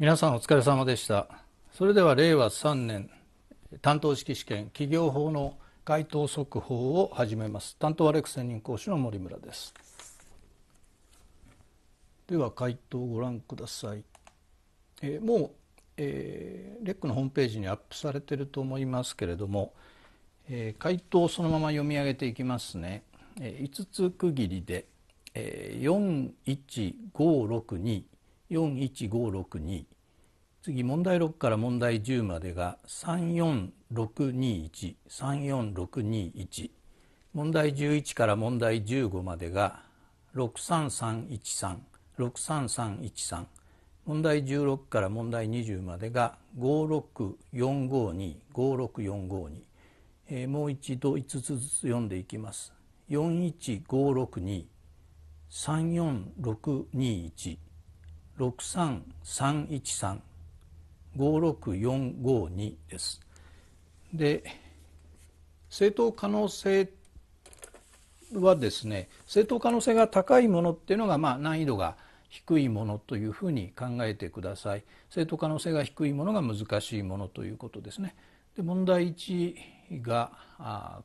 皆さんお疲れ様でしたそれでは令和3年担当式試験企業法の該当速報を始めます担当はレク専任講師の森村ですでは回答をご覧ください、えー、もう、えー、レックのホームページにアップされてると思いますけれども、えー、回答をそのまま読み上げていきますね、えー、5つ区切りで、えー、41562 41562次問題6から問題10までが3 4 6 2 1 3 4 6 2 1問題11から問題15までが6 3 3 1 3 6 3 3 1 3問題16から問題20までが5 6 4 5 2 5 6 4 5 2えもう一度5つずつ読んでいきます。41562 34621 6 3 3 1 3 5 6 4 5 2です。で正当可能性はですね正当可能性が高いものっていうのが、まあ、難易度が低いものというふうに考えてください正当可能性が低いものが難しいものということですねで問題1が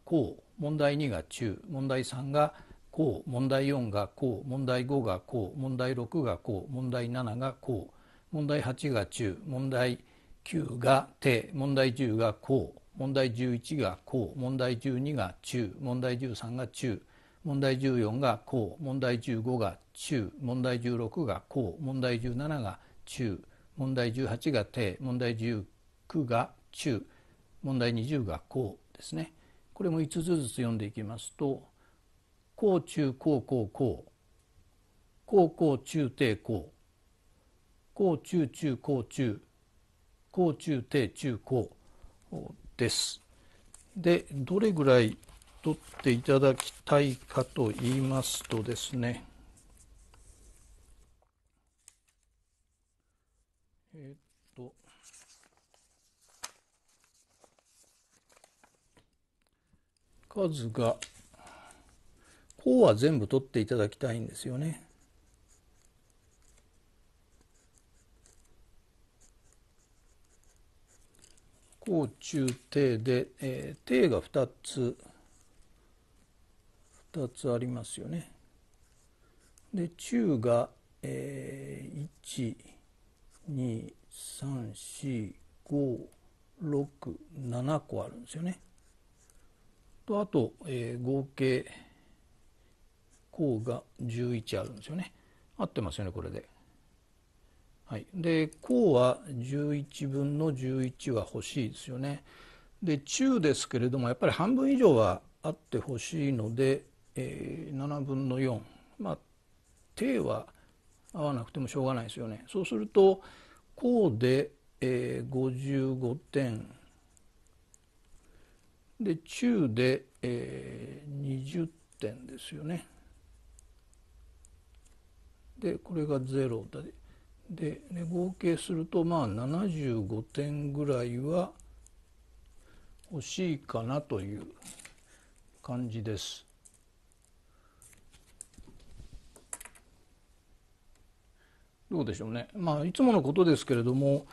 う、問題2が中問題3がこう問題4がこう問題5がこう問題6がこう問題7がこう問題8が中問題9が手問題10がこう問題11がこう問題12が中問題13が中問題14がこう問題15が中問題16がこう問題17が中問題18が手問題19が中問題20がこうですねこれも5つずつ読んでいきますと高中高高高高高中低高高中中高中高中低中高です。でどれぐらい取っていただきたいかと言いますとですねえー、っと数が方は全部取っていただきたいんですよね。高中低で、えー、低が2つ2つありますよね。で中が、えー、1234567個あるんですよね。とあと、えー、合計項が11あるんですよね合ってますよねこれで。はい、で項は11分の11は欲しいですよね。で中ですけれどもやっぱり半分以上はあってほしいので、えー、7分の4まあ定は合わなくてもしょうがないですよね。そうすると項で、えー、55点で中で、えー、20点ですよね。でこれが0でで、ね、合計するとまあ75点ぐらいは欲しいかなという感じです。どうでしょうね、まあ、いつものことですけれども、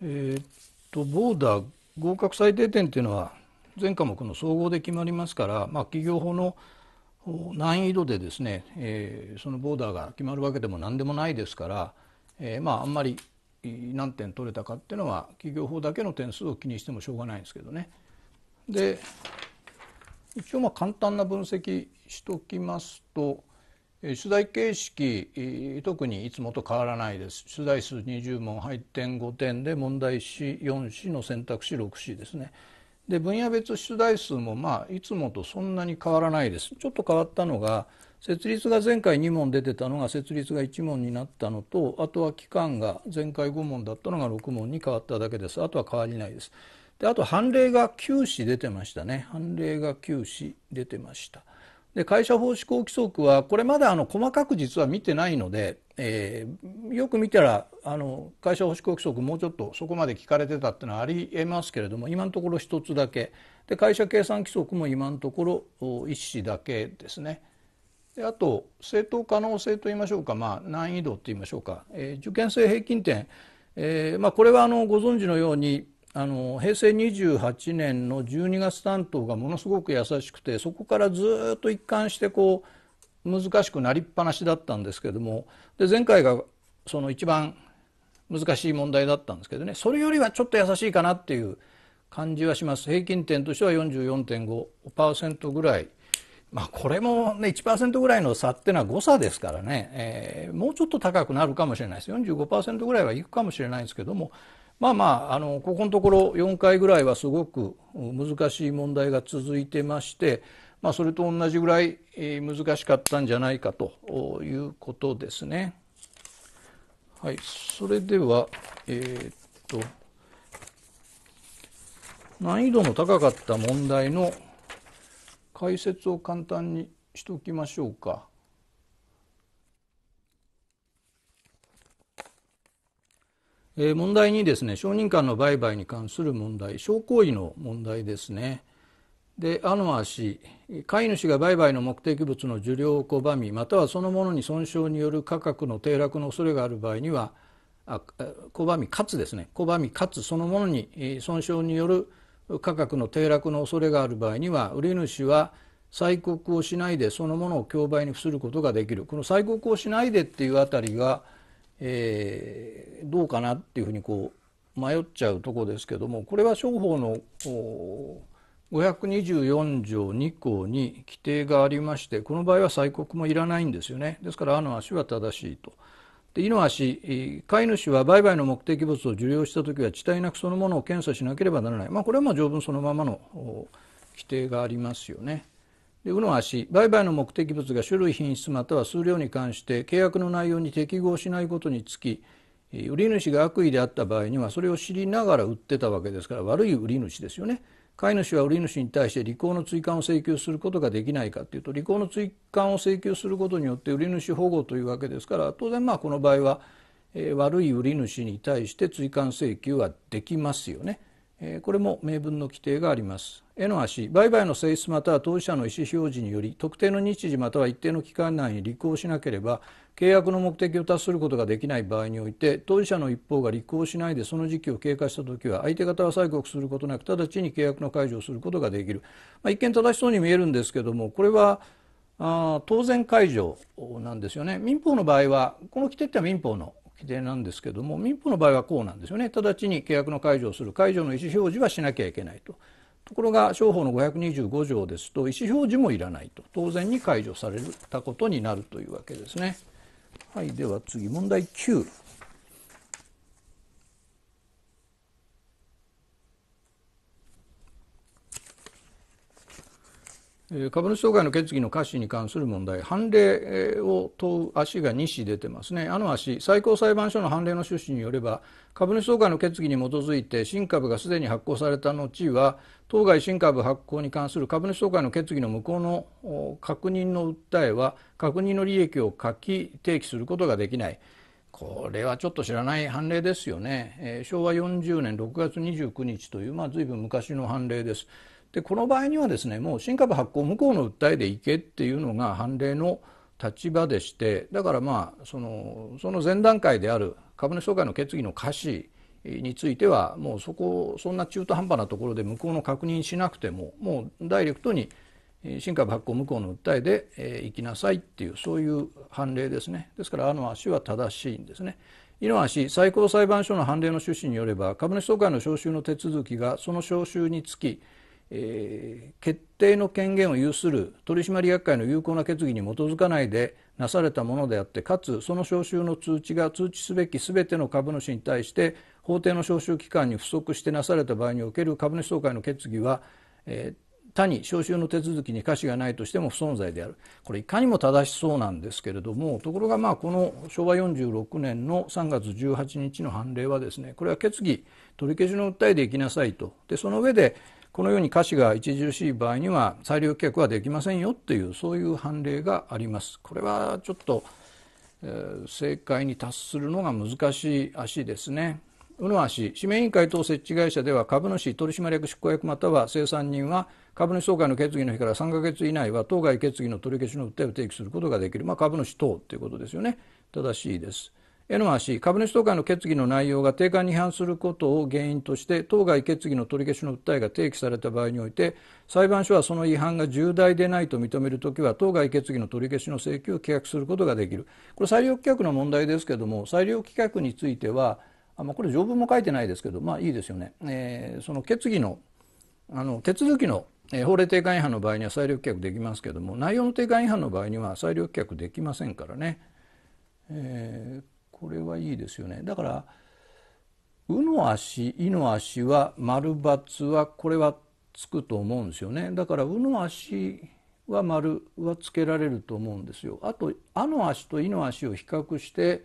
えー、っとボーダー合格最低点というのは全科目の総合で決まりますから、まあ、企業法の難易度でですね、えー、そのボーダーが決まるわけでも何でもないですから、えー、まああんまり何点取れたかっていうのは企業法だけの点数を気にしてもしょうがないんですけどね。で一応まあ簡単な分析しときますと取材形式特にいつもと変わらないです取材数20問配点5点で問題詞4詞の選択肢6詞ですね。で分野別出題数もまあいつもとそんなに変わらないですちょっと変わったのが設立が前回2問出てたのが設立が1問になったのとあとは期間が前回5問だったのが6問に変わっただけですあとは変わりないですであと判例が9紙出てましたね判例が9紙出てましたで会社法施行規則はこれまだあの細かく実は見てないのでえー、よく見たらあの会社保守規則もうちょっとそこまで聞かれてたっていうのはありえますけれども今のところ一つだけで会社計算規則も今のところ一紙だけですね。であと正当可能性といいましょうか、まあ、難易度といいましょうか、えー、受験生平均点、えーまあ、これはあのご存知のようにあの平成28年の12月担当がものすごく優しくてそこからずっと一貫してこう難しくなりっぱなしだったんですけどもで前回がその一番難しい問題だったんですけどねそれよりはちょっと優しいかなっていう感じはします平均点としては44.5%ぐらい。まあ、これも、ね、1%ぐらいの差っていうのは誤差ですからね、えー、もうちょっと高くなるかもしれないです45%ぐらいはいくかもしれないですけどもまあまああのここのところ4回ぐらいはすごく難しい問題が続いてましてまあ、それと同じぐらい難しかったんじゃないかということですね。はい、それでは、えー、っと、難易度の高かった問題の解説を簡単にしておきましょうか。えー、問題にですね、証人間の売買に関する問題、証行為の問題ですね。であの足飼い主が売買の目的物の受領を拒みまたはそのものに損傷による価格の低落の恐れがある場合には拒みかつですね拒みかつそのものに損傷による価格の低落の恐れがある場合には売り主は催告をしないでそのものを競売に付することができるこの催告をしないでっていうあたりが、えー、どうかなっていうふうにこう迷っちゃうとこですけどもこれは商法の524条2項に規定がありましてこの場合は催告もいらないんですよねですから「あの足は正しい」と。で「いの足」飼い主は売買の目的物を受領した時は遅滞なくそのものを検査しなければならない、まあ、これはまあ条文そのままの規定がありますよね。で「うの足」売買の目的物が種類品質または数量に関して契約の内容に適合しないことにつき売り主が悪意であった場合にはそれを知りながら売ってたわけですから悪い売り主ですよね。買い主は売り主に対して履行の追加を請求することができないかというと履行の追加を請求することによって売り主保護というわけですから当然まあこの場合は、えー、悪い売り主に対して追加請求はできますよね。これも明文の規定があります。絵の足、売買の性質または当事者の意思表示により、特定の日時または一定の期間内に履行しなければ、契約の目的を達することができない場合において、当事者の一方が履行しないでその時期を経過したときは、相手方は催告することなく、直ちに契約の解除をすることができる。まあ、一見正しそうに見えるんですけども、これは、あ当然解除なんですよね民法の場合はこの規定っては民法の規定なんですけども民法の場合はこうなんですよね直ちに契約の解除をする解除の意思表示はしなきゃいけないとところが商法の525条ですと意思表示もいらないと当然に解除されたことになるというわけですね。はい、では次問題9株主総会の決議の可視に関する問題判例を問う足が2紙出てますねあの足最高裁判所の判例の趣旨によれば株主総会の決議に基づいて新株がすでに発行された後は当該新株発行に関する株主総会の決議の無効の確認の訴えは確認の利益を書き提起することができないこれはちょっと知らない判例ですよね、えー、昭和40年6月29日というまあ随分昔の判例です。でこの場合にはですねもう新株発行無効の訴えで行けっていうのが判例の立場でしてだからまあそのその前段階である株主総会の決議の可視についてはもうそこそんな中途半端なところで無効の確認しなくてももうダイレクトに新株発行無効の訴えで、行きなさいっていうそういう判例ですねですからあの足は正しいんですね。井の足最高裁判所の判例の趣旨によれば株主総会の招集の手続きがその招集につきえー、決定の権限を有する取締役会の有効な決議に基づかないでなされたものであってかつその招集の通知が通知すべきすべての株主に対して法廷の招集期間に不足してなされた場合における株主総会の決議は、えー他に招集の手続きに瑕疵がないとしても不存在であるこれいかにも正しそうなんですけれどもところがまあこの昭和46年の3月18日の判例はですねこれは決議取り消しの訴えでいきなさいとでその上で、このように瑕疵が著しい場合には裁量契約はできませんよというそういう判例があります。これはちょっと、えー、正解に達するのが難しい足ですね。宇野足、指名委員会等設置会社では株主、取締役、執行役または生産人は株主総会の決議の日から3ヶ月以内は当該決議の取り消しの訴えを提起することができる。まあ、株主等ということですよね。正しいです。NRC 株主総会の決議の内容が定款に違反することを原因として当該決議の取り消しの訴えが提起された場合において裁判所はその違反が重大でないと認めるときは当該決議の取り消しの請求を棄却することができるこれ裁量棄却の問題ですけども裁量棄却についてはあ、これ条文も書いてないですけどまあいいですよね、えー、その決議のあの手続きの法令定款違反の場合には裁量棄却できますけども内容の定款違反の場合には裁量棄却できませんからね。えーこれはいいですよね。だから、うの足、いの足は、丸×は、これはつくと思うんですよね。だから、うの足は丸はつけられると思うんですよ。あと、あの足といの足を比較して、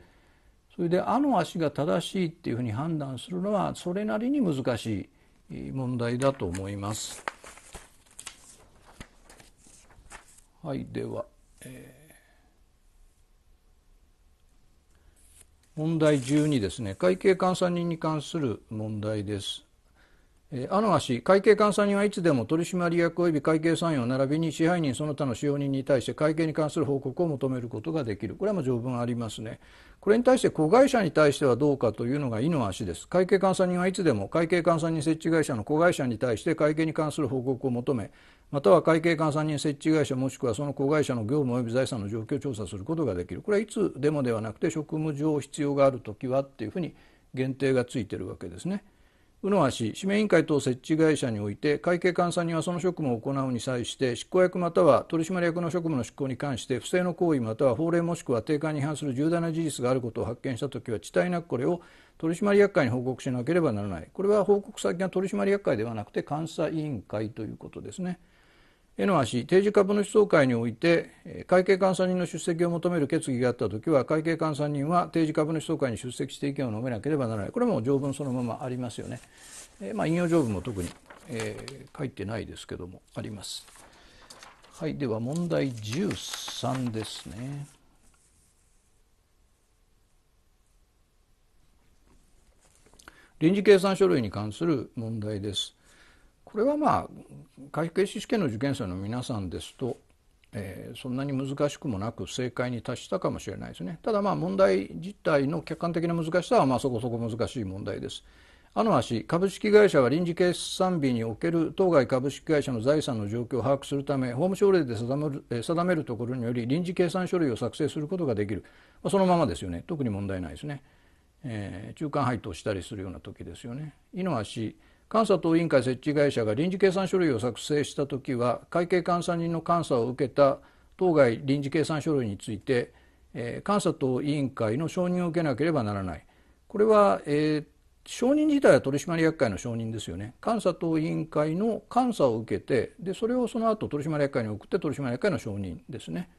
それであの足が正しいっていうふうに判断するのは、それなりに難しい問題だと思います。はい、では。えー問題12ですね会計監査人に関する問題です。えー、アノ会計監査人はいつでも取締役及び会計参与並びに支配人その他の使用人に対して会計に関する報告を求めることができるこれはもう条文ありますねこれに対して子会社に対してはどうかというのが井の足です会計監査人はいつでも会計監査人設置会社の子会社に対して会計に関する報告を求めまたは会計監査人設置会社もしくはその子会社の業務及び財産の状況を調査することができるこれはいつでもではなくて職務上必要がある時はっていうふうに限定がついてるわけですね。宇野氏指名委員会等設置会社において会計監査人はその職務を行うに際して執行役または取締役の職務の執行に関して不正の行為または法令もしくは定款に違反する重大な事実があることを発見したときは遅滞なくこれを取締役会に報告しなければならないこれは報告先が取締役会ではなくて監査委員会ということですね。NRC 定時株主総会において会計監査人の出席を求める決議があった時は会計監査人は定時株主総会に出席して意見を述べなければならないこれも条文そのままありますよね、えー、まあ、引用条文も特に、えー、書いてないですけどもありますはいでは問題13ですね臨時計算書類に関する問題ですこれはまあ会計士試験の受験生の皆さんですと、えー、そんなに難しくもなく正解に達したかもしれないですねただまあ問題自体の客観的な難しさはまあそこそこ難しい問題です。あの足株式会社は臨時決算日における当該株式会社の財産の状況を把握するため法務省令で定める定めるところにより臨時計算書類を作成することができる、まあ、そのままですよね特に問題ないですね、えー、中間配当したりするような時ですよね。井の足監査等委員会設置会社が臨時計算書類を作成したときは会計監査人の監査を受けた当該臨時計算書類について、えー、監査等委員会の承認を受けなければならないこれは、えー、承認自体は取締役会の承認ですよね監査等委員会の監査を受けてでそれをその後取締役会に送って取締役会の承認ですね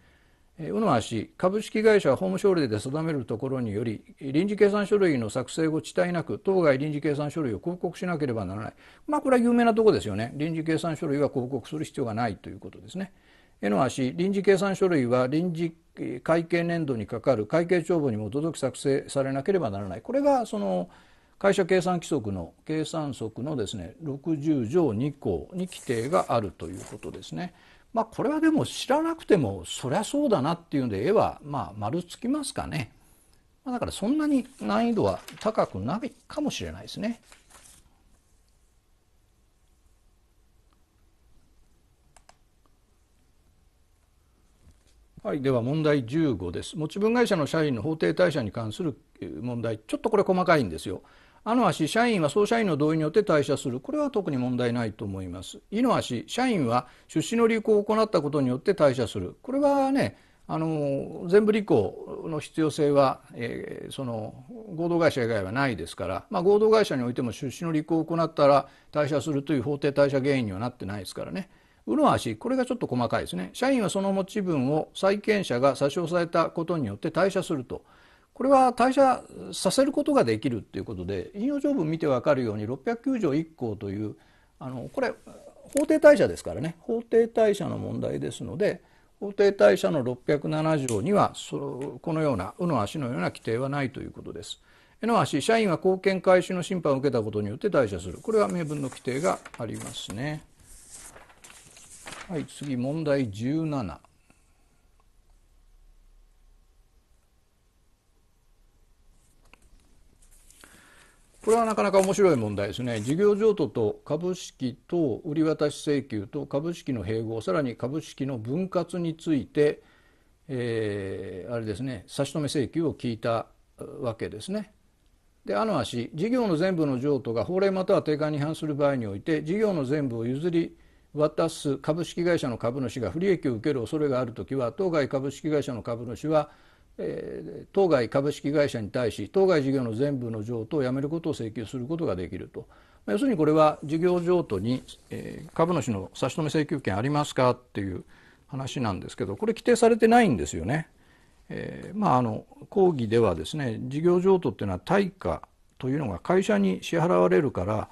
小野足株式会社は法務省令で定めるところにより臨時計算書類の作成後遅滞なく当該臨時計算書類を公告しなければならないまあこれは有名なとこですよね臨時計算書類は公告する必要がないということですね。江野橋臨時計算書類は臨時会計年度にかかる会計帳簿に基づき作成されなければならないこれがその会社計算規則の計算則のですね60条2項に規定があるということですね。まあ、これはでも知らなくてもそりゃそうだなっていうんで絵はまあ丸つきますかね、まあ、だからそんなに難易度は高くないかもしれないですね。はい、では問題15です。持ち分会社の社員の法定貸借に関する問題、ちょっとこれ細かいんですよ。あの足社員は総社員の同意によって退社するこれは特に問題ないと思いますいの足社員は出資の履行を行ったことによって退社するこれはねあの全部履行の必要性は、えー、その合同会社以外はないですから、まあ、合同会社においても出資の履行を行ったら退社するという法定退社原因にはなってないですからね。うの足これがちょっと細かいですね社員はその持ち分を債権者が差し押さえたことによって退社するとこれは退社させることができるということで引用条文見てわかるように609条1項というあのこれ法定退社ですからね法定退社の問題ですので法定退社の607条にはそこのような「う」の足のような規定はないということです。「え」の足社員は貢献開始の審判を受けたことによって退社するこれは明文の規定がありますね。はい次問題17。これはなかなか面白い問題ですね事業譲渡と株式と売り渡し請求と株式の併合さらに株式の分割について、えー、あれですね差し止め請求を聞いたわけですね。であの足事業の全部の譲渡が法令または定款に違反する場合において事業の全部を譲り渡す株式会社の株主が不利益を受ける恐れがあるときは当該株式会社の株主はえ当該株式会社に対し当該事業の全部の譲渡をやめることを請求することができると、ま要するにこれは事業譲渡に、え株主の差し止め請求権ありますかっていう話なんですけどこれ規定されてないんですよね。えー、まああの講義ではですね事業譲渡っていうのは対価というのが会社に支払われるから、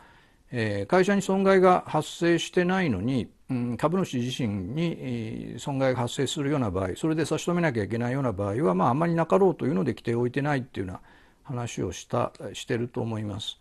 えー、会社に損害が発生してないのに株主自身に損害が発生するような場合それで差し止めなきゃいけないような場合は、まあ、あまりなかろうというので規定を置いてないというような話をしたしてると思います。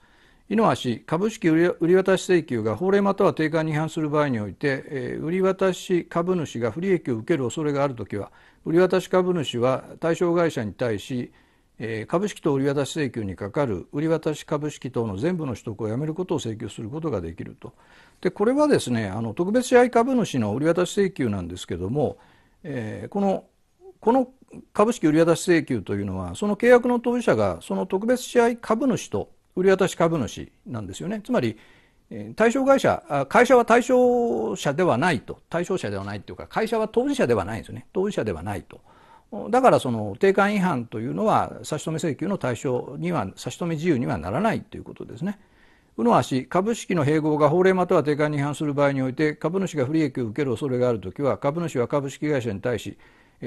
井の足株式売渡請求が法令または定款に違反する場合において、えー、売渡株主が不利益を受ける恐れがあるときは売渡株主は対象会社に対しえ株式等売渡し請求にかかる売渡し株式等の全部の取得をやめることを請求することができるとでこれはですねあの特別支配株主の売渡し請求なんですけども、えー、このこの株式売渡し請求というのはその契約の当事者がその特別支配株主と売渡し株主なんですよねつまり対象会社会社は対象者ではないと対象者ではないというか会社は当事者ではないんですよね当事者ではないと。だからその定款違反というのは差し止め請求の対象には差し止め自由にはならないということですね。うのはし株式の併合が法令または定款に違反する場合において株主が不利益を受ける恐れがあるときは株主は株式会社に対し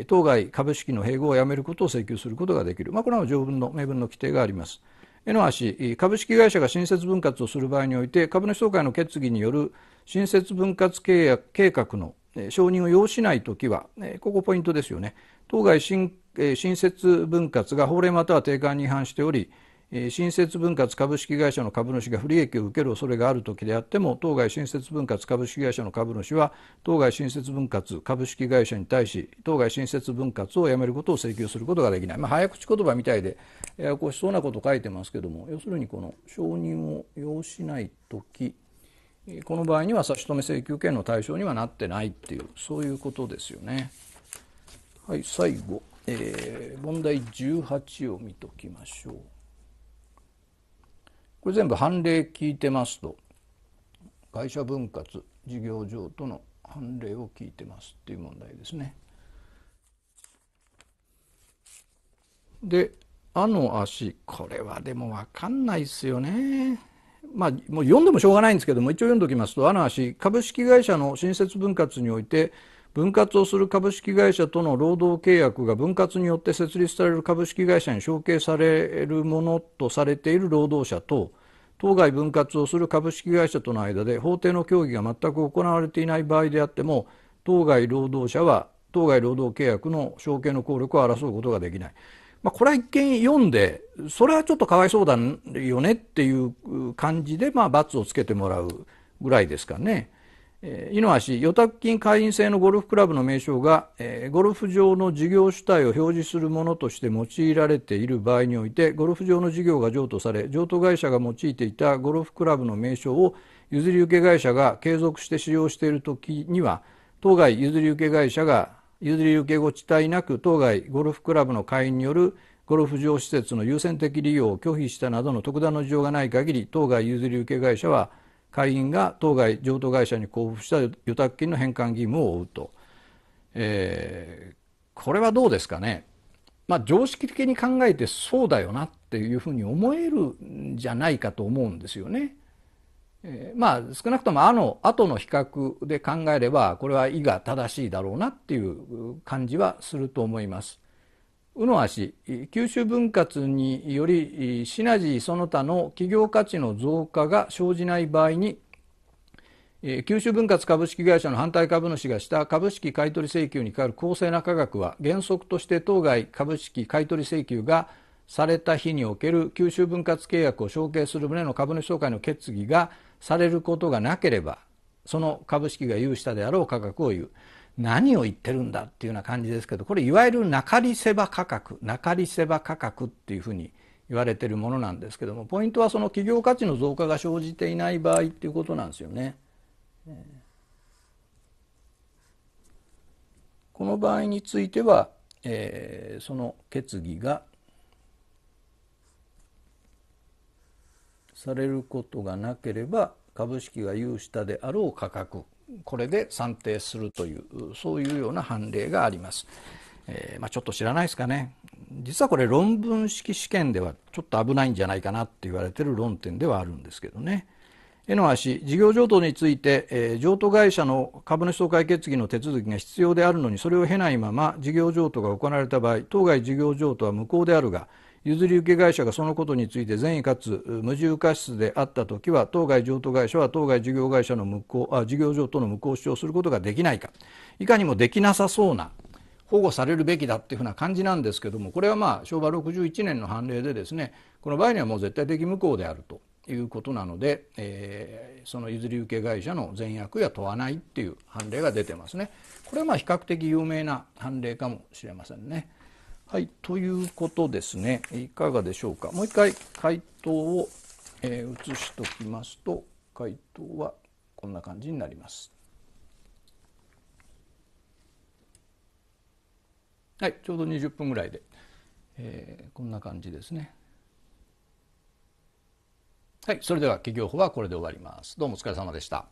当該株式の併合をやめることを請求することができる、まあ、これは条文の明文の規定があります。えのはし株式会社が新設分割をする場合において株主総会の決議による新設分割契約計画の承認を要しないときはここポイントですよね当該新,、えー、新設分割が法令または定款に違反しており、えー、新設分割株式会社の株主が不利益を受ける恐れがある時であっても当該新設分割株式会社の株主は当該新設分割株式会社に対し当該新設分割をやめることを請求することができない、まあ、早口言葉みたいでややこしそうなこと書いてますけども要するにこの承認を要しない時この場合には差し止め請求権の対象にはなってないっていうそういうことですよね。はい、最後、えー、問題18を見ときましょう。これ全部判例聞いてますと会社分割事業上との判例を聞いてますっていう問題ですね。で「あの足」これはでも分かんないですよね。まあ、もう読んでもしょうがないんですけども一応読んでおきますと「あの足」株式会社の新設分割において「分割をする株式会社との労働契約が分割によって設立される株式会社に承継されるものとされている労働者と当該分割をする株式会社との間で法廷の協議が全く行われていない場合であっても当該労働者は当該労働契約の承継の効力を争うことができない、まあ、これは一見読んでそれはちょっとかわいそうだよねっていう感じで、まあ、罰をつけてもらうぐらいですかね。え井の橋預託金会員制のゴルフクラブの名称が、えー、ゴルフ場の事業主体を表示するものとして用いられている場合においてゴルフ場の事業が譲渡され譲渡会社が用いていたゴルフクラブの名称を譲り受け会社が継続して使用している時には当該譲り受け会社が譲り受けご地帯なく当該ゴルフクラブの会員によるゴルフ場施設の優先的利用を拒否したなどの特段の事情がない限り当該譲り受け会社は会員が当該譲渡会社に交付した預託金の返還義務を負うと、えー、これはどうですかね、まあ、常識的に考えてそうだよなっていうふうに思えるんじゃないかと思うんですよね。えー、まあ少なくともあの後の比較で考えればこれは「意が正しいだろうなっていう感じはすると思います。宇野足九州分割によりシナジーその他の企業価値の増加が生じない場合に九州分割株式会社の反対株主がした株式買取請求にかかる公正な価格は原則として当該株式買取請求がされた日における九州分割契約を承継する旨の株主総会の決議がされることがなければその株式が有したであろう価格を言う何を言ってるんだっていうような感じですけどこれいわゆる中利セバ価格中利セバ価格っていうふうに言われてるものなんですけどもポイントはその企業価値の増加が生じていない場合っていうことなんですよね。この場合については、えー、その決議がされることがなければ株式が有したであろう価格これで算定するというそういうような判例があります。えー、まあ、ちょっと知らないですかね実はこれ論文式試験ではちょっと危ないんじゃないかなって言われてる論点ではあるんですけどね。絵の足事業譲渡について、えー、譲渡会社の株主総会決議の手続きが必要であるのにそれを経ないまま事業譲渡が行われた場合当該事業譲渡は無効であるが譲り受け会社がそのことについて善意かつ無重過失であった時は当該譲渡会社は当該事業会社の無効あ事業譲渡の無効を主張することができないかいかにもできなさそうな保護されるべきだっていうふうな感じなんですけどもこれはまあ昭和61年の判例でですねこの場合にはもう絶対的無効であるということなので、えー、その譲り受け会社の善悪や問わないっていう判例が出てますね。これはまあ比較的有名な判例かもしれませんね。はい、ということですね。いかがでしょうか。もう一回回答を、えー、移しときますと、回答はこんな感じになります。はい、ちょうど20分ぐらいで、えー、こんな感じですね。はい、それでは企業法はこれで終わります。どうもお疲れ様でした。